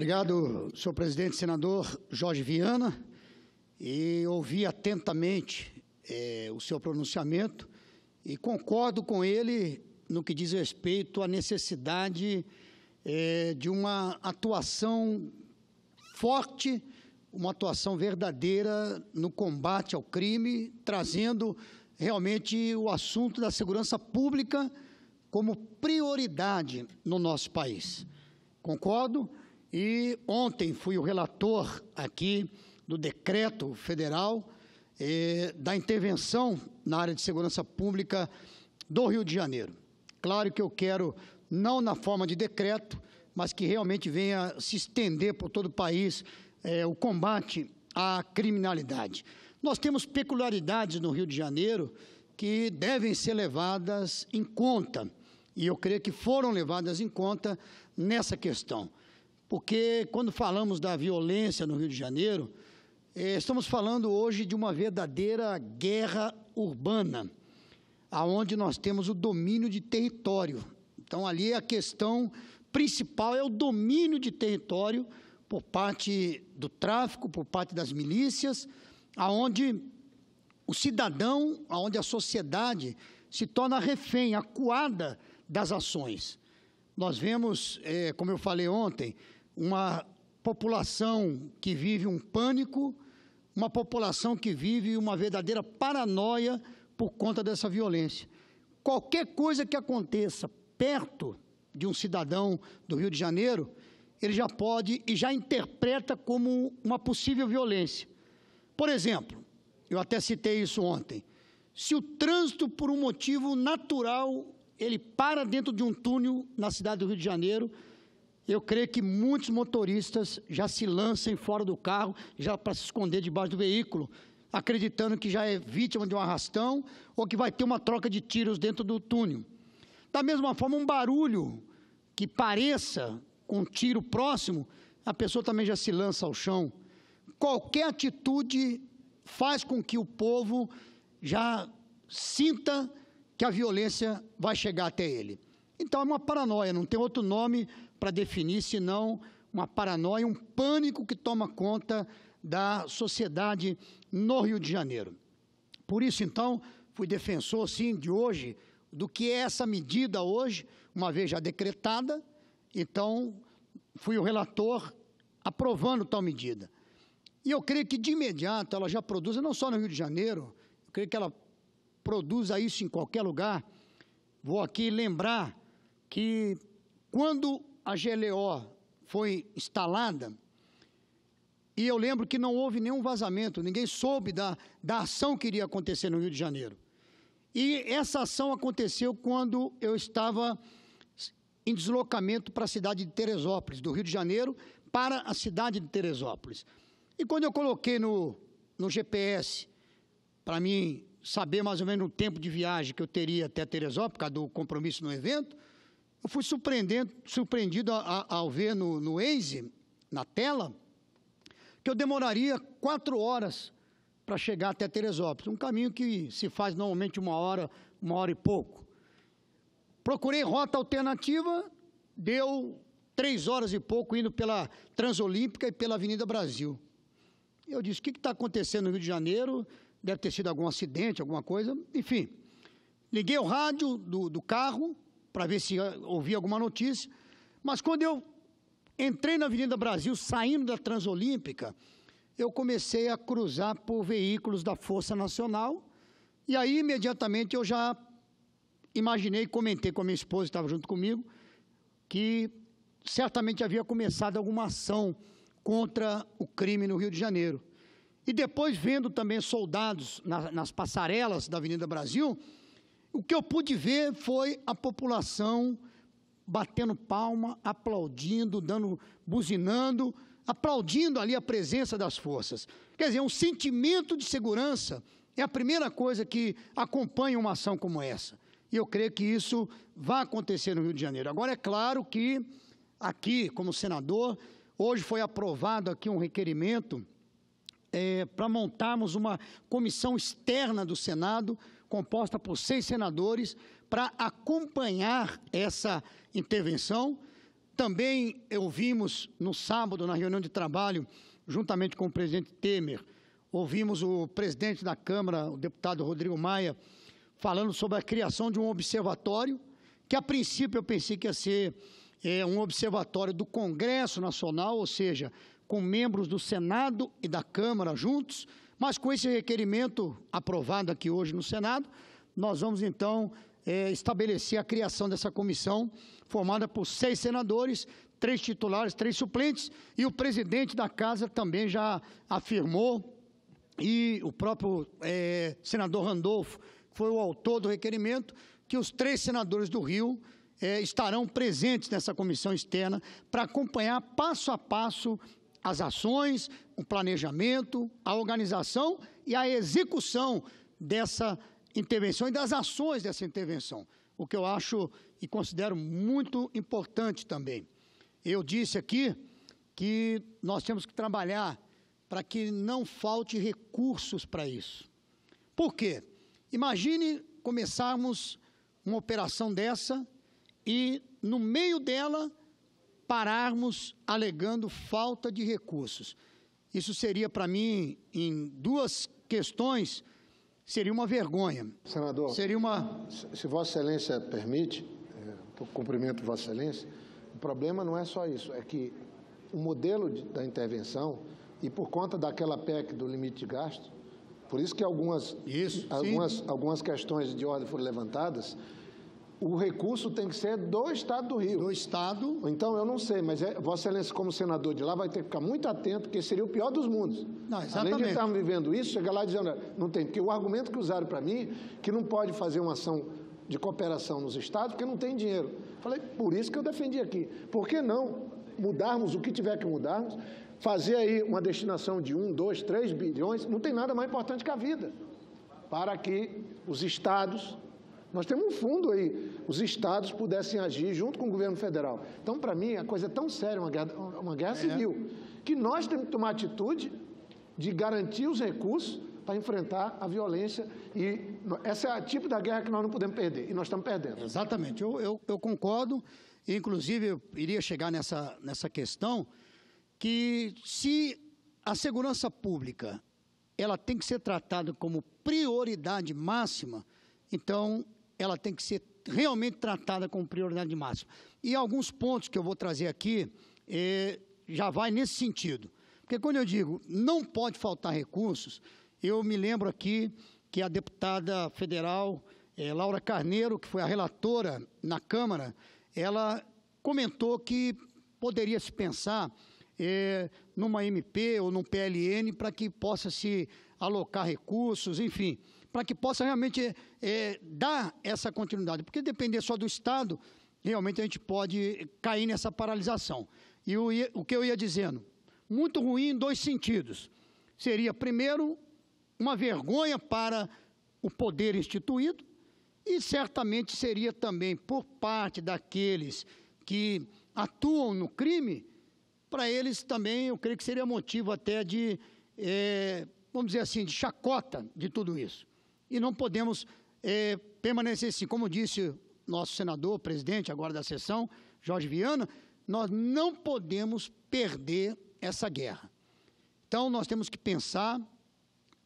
Obrigado, senhor presidente, senador Jorge Viana. E ouvi atentamente é, o seu pronunciamento e concordo com ele no que diz respeito à necessidade é, de uma atuação forte, uma atuação verdadeira no combate ao crime, trazendo realmente o assunto da segurança pública como prioridade no nosso país. Concordo e ontem fui o relator aqui do decreto federal eh, da intervenção na área de segurança pública do Rio de Janeiro. Claro que eu quero, não na forma de decreto, mas que realmente venha se estender por todo o país eh, o combate à criminalidade. Nós temos peculiaridades no Rio de Janeiro que devem ser levadas em conta, e eu creio que foram levadas em conta nessa questão porque quando falamos da violência no Rio de Janeiro, eh, estamos falando hoje de uma verdadeira guerra urbana, aonde nós temos o domínio de território. Então ali a questão principal é o domínio de território por parte do tráfico, por parte das milícias, aonde o cidadão, aonde a sociedade se torna refém, acuada das ações. Nós vemos, eh, como eu falei ontem, uma população que vive um pânico, uma população que vive uma verdadeira paranoia por conta dessa violência. Qualquer coisa que aconteça perto de um cidadão do Rio de Janeiro, ele já pode e já interpreta como uma possível violência. Por exemplo, eu até citei isso ontem. Se o trânsito, por um motivo natural, ele para dentro de um túnel na cidade do Rio de Janeiro, eu creio que muitos motoristas já se lancem fora do carro, já para se esconder debaixo do veículo, acreditando que já é vítima de um arrastão ou que vai ter uma troca de tiros dentro do túnel. Da mesma forma, um barulho que pareça com um tiro próximo, a pessoa também já se lança ao chão. Qualquer atitude faz com que o povo já sinta que a violência vai chegar até ele. Então é uma paranoia, não tem outro nome para definir, senão uma paranoia, um pânico que toma conta da sociedade no Rio de Janeiro. Por isso, então, fui defensor, sim, de hoje, do que é essa medida hoje, uma vez já decretada, então fui o relator aprovando tal medida. E eu creio que de imediato ela já produz, não só no Rio de Janeiro, eu creio que ela produza isso em qualquer lugar. Vou aqui lembrar que quando a GLO foi instalada, e eu lembro que não houve nenhum vazamento, ninguém soube da, da ação que iria acontecer no Rio de Janeiro. E essa ação aconteceu quando eu estava em deslocamento para a cidade de Teresópolis, do Rio de Janeiro para a cidade de Teresópolis. E quando eu coloquei no, no GPS, para mim saber mais ou menos o tempo de viagem que eu teria até Teresópolis, por causa do compromisso no evento, eu fui surpreendendo, surpreendido ao ver no, no Waze, na tela, que eu demoraria quatro horas para chegar até Teresópolis, um caminho que se faz normalmente uma hora, uma hora e pouco. Procurei rota alternativa, deu três horas e pouco indo pela Transolímpica e pela Avenida Brasil. Eu disse, o que está acontecendo no Rio de Janeiro? Deve ter sido algum acidente, alguma coisa, enfim. Liguei o rádio do, do carro, para ver se ah, ouvia alguma notícia. Mas quando eu entrei na Avenida Brasil, saindo da Transolímpica, eu comecei a cruzar por veículos da Força Nacional. E aí, imediatamente, eu já imaginei, comentei com a minha esposa, que estava junto comigo, que certamente havia começado alguma ação contra o crime no Rio de Janeiro. E depois, vendo também soldados na, nas passarelas da Avenida Brasil, o que eu pude ver foi a população batendo palma, aplaudindo, dando, buzinando, aplaudindo ali a presença das forças. Quer dizer, um sentimento de segurança é a primeira coisa que acompanha uma ação como essa. E eu creio que isso vai acontecer no Rio de Janeiro. Agora, é claro que aqui, como senador, hoje foi aprovado aqui um requerimento é, para montarmos uma comissão externa do Senado composta por seis senadores, para acompanhar essa intervenção. Também ouvimos no sábado, na reunião de trabalho, juntamente com o presidente Temer, ouvimos o presidente da Câmara, o deputado Rodrigo Maia, falando sobre a criação de um observatório, que a princípio eu pensei que ia ser é, um observatório do Congresso Nacional, ou seja, com membros do Senado e da Câmara juntos, mas com esse requerimento aprovado aqui hoje no Senado, nós vamos então é, estabelecer a criação dessa comissão, formada por seis senadores, três titulares, três suplentes, e o presidente da casa também já afirmou, e o próprio é, senador Randolfo foi o autor do requerimento, que os três senadores do Rio é, estarão presentes nessa comissão externa para acompanhar passo a passo as ações, o planejamento, a organização e a execução dessa intervenção e das ações dessa intervenção, o que eu acho e considero muito importante também. Eu disse aqui que nós temos que trabalhar para que não falte recursos para isso. Por quê? Imagine começarmos uma operação dessa e, no meio dela, pararmos alegando falta de recursos. Isso seria para mim, em duas questões, seria uma vergonha. Senador, seria uma... se Vossa Excelência permite, eu eh, cumprimento Vossa Excelência, o problema não é só isso, é que o modelo da intervenção, e por conta daquela PEC do limite de gasto, por isso que algumas, isso, algumas, algumas questões de ordem foram levantadas, o recurso tem que ser do Estado do Rio. Do Estado. Então, eu não sei, mas é, Vossa Excelência, como senador de lá, vai ter que ficar muito atento, porque seria o pior dos mundos. Não, exatamente. Além de estarmos vivendo isso, chegar lá dizendo, não tem. Porque o argumento que usaram para mim, que não pode fazer uma ação de cooperação nos Estados, porque não tem dinheiro. Falei, por isso que eu defendi aqui. Por que não mudarmos o que tiver que mudarmos, fazer aí uma destinação de um, dois, três bilhões, não tem nada mais importante que a vida, para que os Estados nós temos um fundo aí, os estados pudessem agir junto com o governo federal. Então, para mim, a é coisa é tão séria, uma guerra, uma guerra é. civil, que nós temos que tomar atitude de garantir os recursos para enfrentar a violência. E essa é a tipo da guerra que nós não podemos perder, e nós estamos perdendo. Exatamente, eu, eu, eu concordo. Inclusive, eu iria chegar nessa, nessa questão que se a segurança pública ela tem que ser tratada como prioridade máxima, então ela tem que ser realmente tratada com prioridade máxima. E alguns pontos que eu vou trazer aqui é, já vai nesse sentido. Porque quando eu digo não pode faltar recursos, eu me lembro aqui que a deputada federal é, Laura Carneiro, que foi a relatora na Câmara, ela comentou que poderia se pensar é, numa MP ou num PLN para que possa se alocar recursos, enfim para que possa realmente é, dar essa continuidade. Porque depender só do Estado, realmente a gente pode cair nessa paralisação. E o, o que eu ia dizendo? Muito ruim em dois sentidos. Seria, primeiro, uma vergonha para o poder instituído, e certamente seria também por parte daqueles que atuam no crime, para eles também, eu creio que seria motivo até de, é, vamos dizer assim, de chacota de tudo isso e não podemos é, permanecer assim. Como disse nosso senador, presidente agora da sessão, Jorge Viana, nós não podemos perder essa guerra. Então, nós temos que pensar,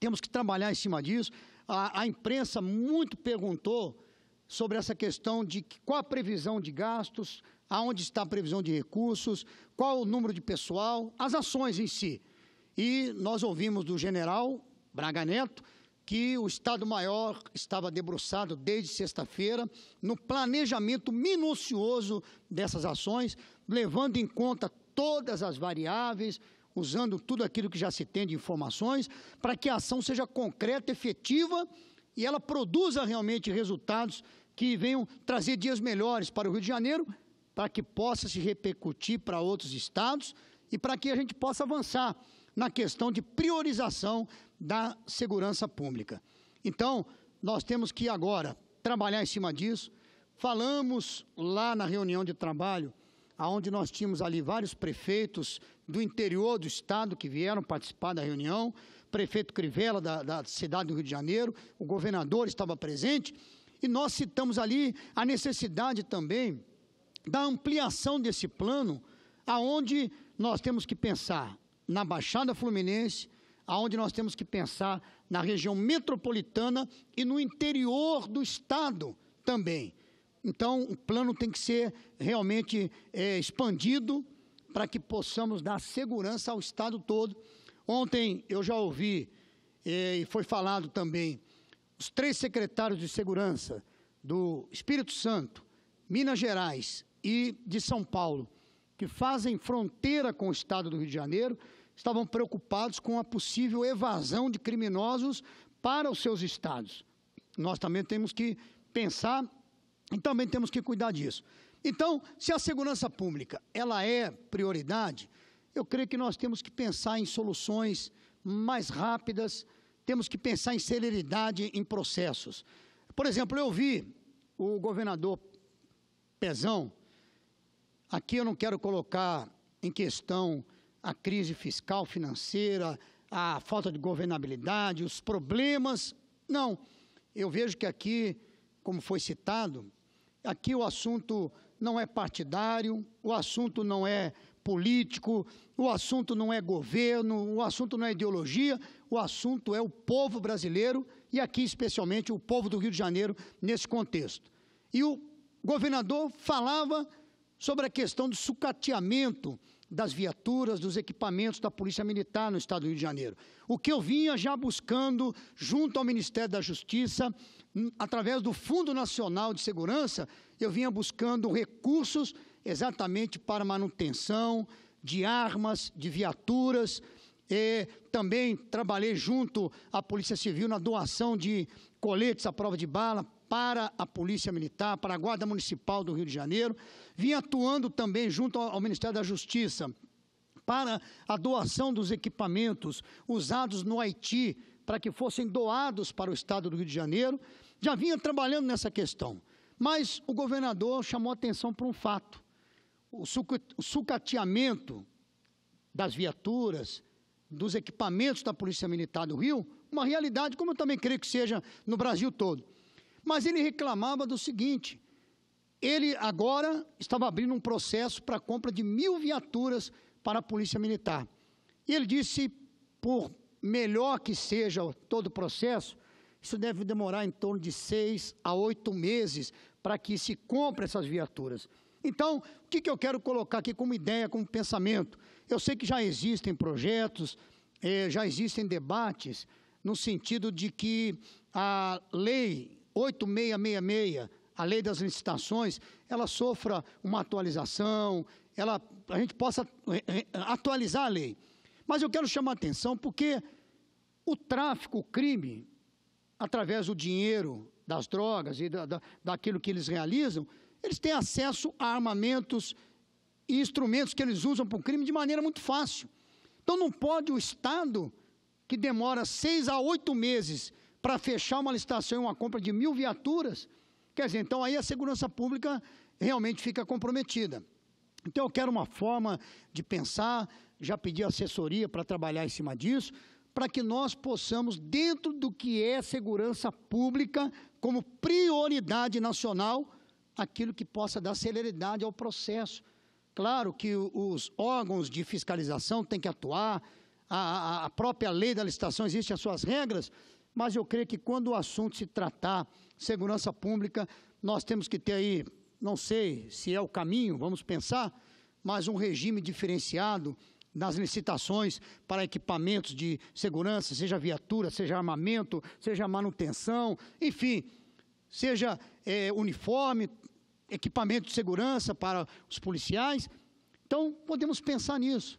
temos que trabalhar em cima disso. A, a imprensa muito perguntou sobre essa questão de qual a previsão de gastos, aonde está a previsão de recursos, qual o número de pessoal, as ações em si. E nós ouvimos do general Braga Neto que o Estado-Maior estava debruçado desde sexta-feira no planejamento minucioso dessas ações, levando em conta todas as variáveis, usando tudo aquilo que já se tem de informações, para que a ação seja concreta, efetiva e ela produza realmente resultados que venham trazer dias melhores para o Rio de Janeiro, para que possa se repercutir para outros estados e para que a gente possa avançar na questão de priorização da segurança pública. Então, nós temos que agora trabalhar em cima disso. Falamos lá na reunião de trabalho, aonde nós tínhamos ali vários prefeitos do interior do estado que vieram participar da reunião, prefeito Crivella da, da cidade do Rio de Janeiro, o governador estava presente, e nós citamos ali a necessidade também da ampliação desse plano, aonde nós temos que pensar na Baixada Fluminense, aonde nós temos que pensar na região metropolitana e no interior do Estado também. Então, o plano tem que ser realmente é, expandido para que possamos dar segurança ao Estado todo. Ontem eu já ouvi é, e foi falado também os três secretários de segurança do Espírito Santo, Minas Gerais e de São Paulo, que fazem fronteira com o Estado do Rio de Janeiro, estavam preocupados com a possível evasão de criminosos para os seus estados. Nós também temos que pensar e também temos que cuidar disso. Então, se a segurança pública ela é prioridade, eu creio que nós temos que pensar em soluções mais rápidas, temos que pensar em celeridade em processos. Por exemplo, eu vi o governador Pezão, aqui eu não quero colocar em questão a crise fiscal, financeira, a falta de governabilidade, os problemas. Não. Eu vejo que aqui, como foi citado, aqui o assunto não é partidário, o assunto não é político, o assunto não é governo, o assunto não é ideologia, o assunto é o povo brasileiro e aqui especialmente o povo do Rio de Janeiro nesse contexto. E o governador falava sobre a questão do sucateamento das viaturas, dos equipamentos da Polícia Militar no Estado do Rio de Janeiro. O que eu vinha já buscando junto ao Ministério da Justiça, hum, através do Fundo Nacional de Segurança, eu vinha buscando recursos exatamente para manutenção de armas, de viaturas. E também trabalhei junto à Polícia Civil na doação de coletes à prova de bala, para a Polícia Militar, para a Guarda Municipal do Rio de Janeiro, vinha atuando também junto ao Ministério da Justiça para a doação dos equipamentos usados no Haiti para que fossem doados para o Estado do Rio de Janeiro, já vinha trabalhando nessa questão. Mas o governador chamou atenção para um fato: o sucateamento das viaturas, dos equipamentos da Polícia Militar do Rio, uma realidade, como eu também creio que seja no Brasil todo. Mas ele reclamava do seguinte: ele agora estava abrindo um processo para compra de mil viaturas para a Polícia Militar. E ele disse: por melhor que seja todo o processo, isso deve demorar em torno de seis a oito meses para que se compre essas viaturas. Então, o que, que eu quero colocar aqui como ideia, como pensamento? Eu sei que já existem projetos, eh, já existem debates, no sentido de que a lei 8666, a lei das licitações, ela sofra uma atualização, ela, a gente possa eh, eh, atualizar a lei. Mas eu quero chamar a atenção porque o tráfico, o crime, através do dinheiro, das drogas e da, da, daquilo que eles realizam, eles têm acesso a armamentos e instrumentos que eles usam para o crime de maneira muito fácil. Então não pode o Estado, que demora seis a oito meses para fechar uma licitação e uma compra de mil viaturas, quer dizer, então aí a segurança pública realmente fica comprometida. Então eu quero uma forma de pensar, já pedi assessoria para trabalhar em cima disso, para que nós possamos, dentro do que é segurança pública, como prioridade nacional, aquilo que possa dar celeridade ao processo. Claro que os órgãos de fiscalização têm que atuar, a, a, própria lei da licitação existe as suas regras, mas eu creio que quando o assunto se tratar segurança pública, nós temos que ter aí, não sei se é o caminho, vamos pensar, mas um regime diferenciado nas licitações para equipamentos de segurança, seja viatura, seja armamento, seja manutenção, enfim, seja é, uniforme, equipamento de segurança para os policiais. Então, podemos pensar nisso.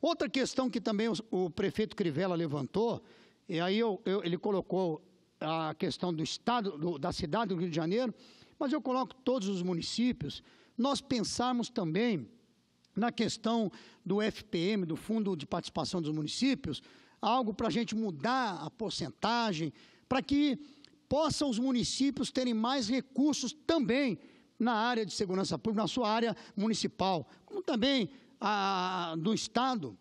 Outra questão que também o prefeito Crivella levantou e aí eu, eu, ele colocou a questão do estado, do, da cidade do Rio de Janeiro, mas eu coloco todos os municípios. Nós pensarmos também na questão do FPM, do Fundo de Participação dos Municípios, algo para a gente mudar a porcentagem, para que possam os municípios terem mais recursos também na área de segurança pública, na sua área municipal, como também a, do Estado.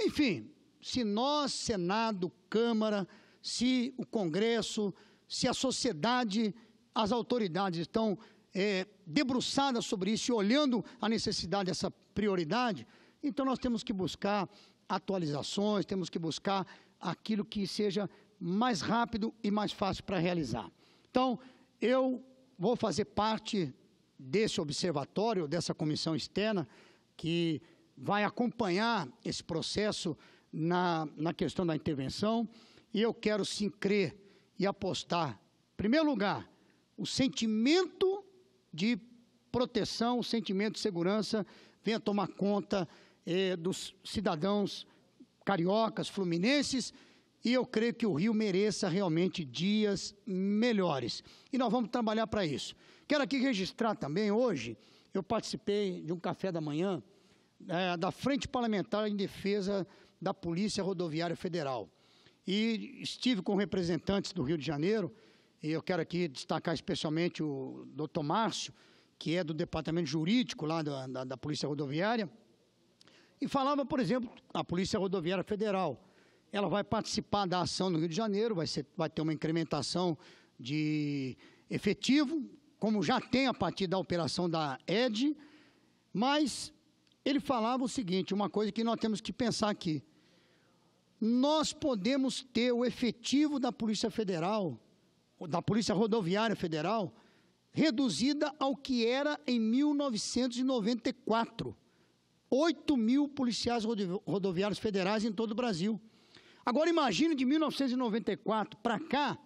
Enfim, se nós, Senado, Câmara, se o Congresso, se a sociedade, as autoridades estão é, debruçadas sobre isso e olhando a necessidade dessa prioridade, então nós temos que buscar atualizações, temos que buscar aquilo que seja mais rápido e mais fácil para realizar. Então, eu vou fazer parte desse observatório, dessa comissão externa, que vai acompanhar esse processo na, na questão da intervenção e eu quero sim crer e apostar. Em primeiro lugar, o sentimento de proteção, o sentimento de segurança venha tomar conta eh, dos cidadãos cariocas, fluminenses, e eu creio que o Rio mereça realmente dias melhores. E nós vamos trabalhar para isso. Quero aqui registrar também, hoje, eu participei de um café da manhã eh, da Frente Parlamentar em Defesa da Polícia Rodoviária Federal. E estive com representantes do Rio de Janeiro, e eu quero aqui destacar especialmente o doutor Márcio, que é do departamento jurídico lá da, da, da Polícia Rodoviária, e falava, por exemplo, a Polícia Rodoviária Federal. Ela vai participar da ação no Rio de Janeiro, vai, ser, vai ter uma incrementação de efetivo, como já tem a partir da operação da ED, mas ele falava o seguinte, uma coisa que nós temos que pensar aqui nós podemos ter o efetivo da Polícia Federal, da Polícia Rodoviária Federal, reduzida ao que era em 1994. 8 mil policiais rodoviários federais em todo o Brasil. Agora imagine de 1994 para cá,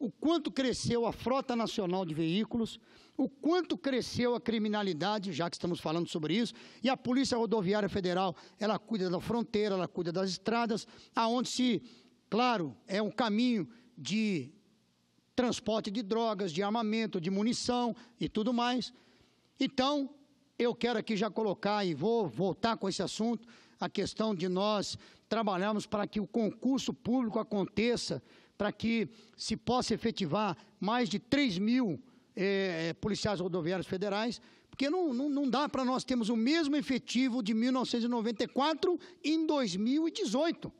o quanto cresceu a frota nacional de veículos, o quanto cresceu a criminalidade, já que estamos falando sobre isso, e a Polícia Rodoviária Federal, ela cuida da fronteira, ela cuida das estradas, aonde se, claro, é um caminho de transporte de drogas, de armamento, de munição e tudo mais. Então, eu quero aqui já colocar e vou voltar com esse assunto, a questão de nós trabalharmos para que o concurso público aconteça para que se possa efetivar mais de 3 mil eh, eh, policiais rodoviários federais, porque não, não, não dá para nós termos o mesmo efetivo de 1994 em 2018.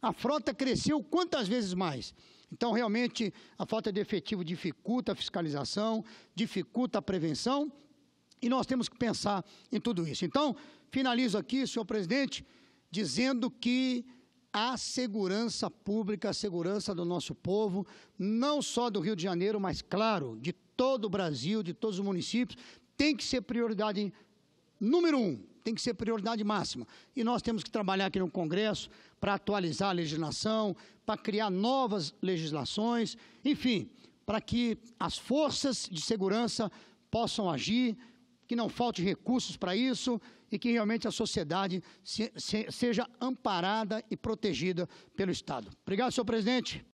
A frota cresceu quantas vezes mais? Então, realmente, a falta de efetivo dificulta a fiscalização, dificulta a prevenção, e nós temos que pensar em tudo isso. Então, finalizo aqui, senhor presidente, dizendo que a segurança pública, a segurança do nosso povo, não só do Rio de Janeiro, mas, claro, de todo o Brasil, de todos os municípios, tem que ser prioridade número um, tem que ser prioridade máxima. E nós temos que trabalhar aqui no Congresso para atualizar a legislação, para criar novas legislações, enfim, para que as forças de segurança possam agir, que não falte recursos para isso e que realmente a sociedade se, se, seja amparada e protegida pelo Estado. Obrigado, senhor presidente.